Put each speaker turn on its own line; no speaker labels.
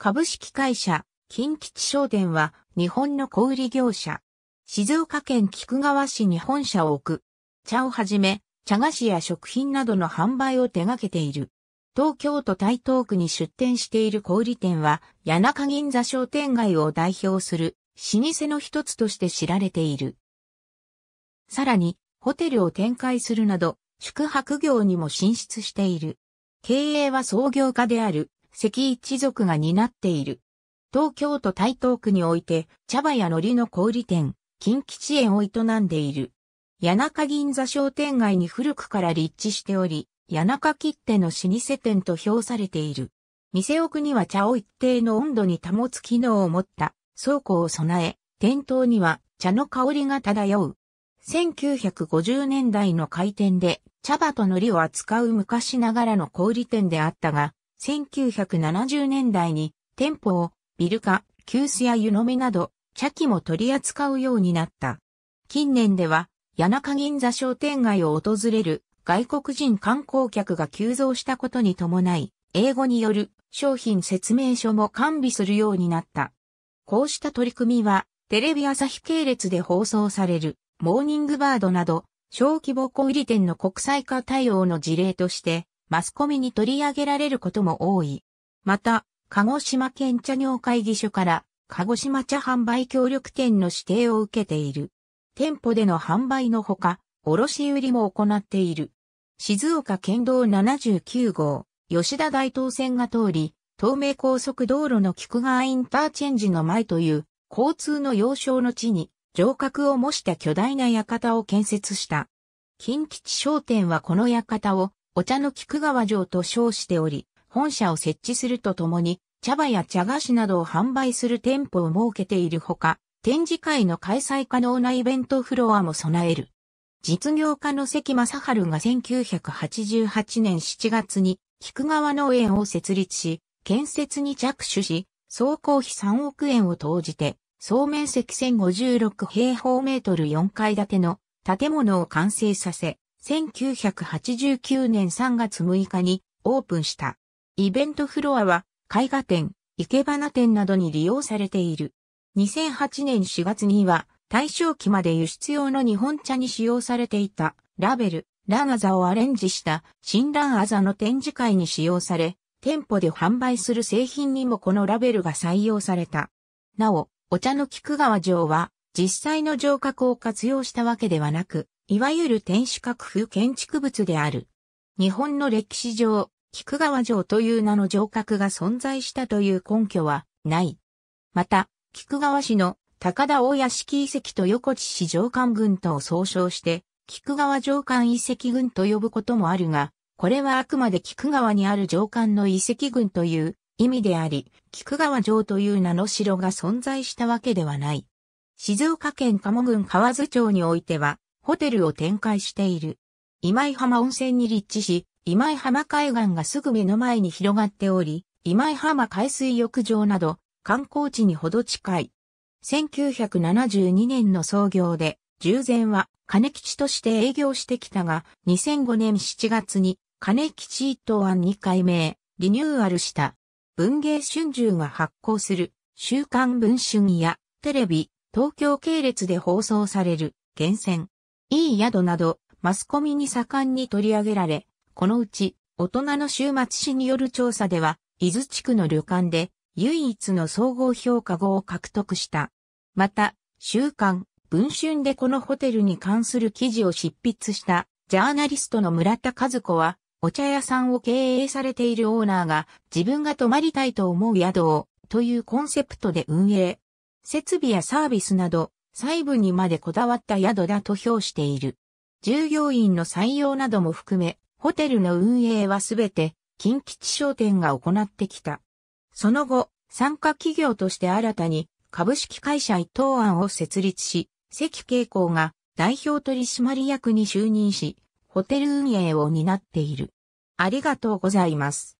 株式会社、近吉商店は日本の小売業者。静岡県菊川市に本社を置く。茶をはじめ、茶菓子や食品などの販売を手掛けている。東京都台東区に出店している小売店は、谷中銀座商店街を代表する老舗の一つとして知られている。さらに、ホテルを展開するなど、宿泊業にも進出している。経営は創業家である関一族が担っている。東京都台東区において、茶葉や海苔の小売店、金吉園を営んでいる。谷中銀座商店街に古くから立地しており、谷中切手の老舗店と評されている。店奥には茶を一定の温度に保つ機能を持った倉庫を備え、店頭には茶の香りが漂う。1950年代の開店で茶葉と海苔を扱う昔ながらの小売店であったが、1970年代に店舗をビルカ、急須や湯飲みなど茶器も取り扱うようになった。近年では谷中銀座商店街を訪れる外国人観光客が急増したことに伴い、英語による商品説明書も完備するようになった。こうした取り組みは、テレビ朝日系列で放送される、モーニングバードなど、小規模小売店の国際化対応の事例として、マスコミに取り上げられることも多い。また、鹿児島県茶業会議所から、鹿児島茶販売協力店の指定を受けている。店舗での販売のほか、卸売も行っている。静岡県道79号、吉田大東線が通り、東名高速道路の菊川インターチェンジの前という、交通の要衝の地に、城郭を模した巨大な館を建設した。近吉商店はこの館をお茶の菊川城と称しており、本社を設置するとともに、茶葉や茶菓子などを販売する店舗を設けているほか、展示会の開催可能なイベントフロアも備える。実業家の関正春が1988年7月に菊川農園を設立し、建設に着手し、総工費3億円を投じて、総面積1056平方メートル4階建ての建物を完成させ、1989年3月6日にオープンした。イベントフロアは絵画展、生け花店などに利用されている。2008年4月には大正期まで輸出用の日本茶に使用されていたラベル、ランアザをアレンジした新ランアザの展示会に使用され、店舗で販売する製品にもこのラベルが採用された。なお、お茶の菊川城は実際の城郭を活用したわけではなく、いわゆる天守閣府建築物である。日本の歴史上、菊川城という名の城郭が存在したという根拠はない。また、菊川市の高田大屋敷遺跡と横地市城官群とを総称して、菊川城官遺跡群と呼ぶこともあるが、これはあくまで菊川にある城官の遺跡群という意味であり、菊川城という名の城が存在したわけではない。静岡県鴨郡河津町においては、ホテルを展開している。今井浜温泉に立地し、今井浜海岸がすぐ目の前に広がっており、今井浜海水浴場など観光地にほど近い。1972年の創業で、従前は金吉として営業してきたが、2005年7月に金吉一等案に改名、リニューアルした。文芸春秋が発行する週刊文春やテレビ、東京系列で放送される厳選。いい宿など、マスコミに盛んに取り上げられ、このうち、大人の週末誌による調査では、伊豆地区の旅館で、唯一の総合評価後を獲得した。また、週刊、文春でこのホテルに関する記事を執筆した、ジャーナリストの村田和子は、お茶屋さんを経営されているオーナーが自分が泊まりたいと思う宿をというコンセプトで運営。設備やサービスなど細部にまでこだわった宿だと評している。従業員の採用なども含め、ホテルの運営はすべて、近畿地商店が行ってきた。その後、参加企業として新たに、株式会社伊藤案を設立し、関慶向が代表取締役に就任し、ホテル運営を担っている。ありがとうございます。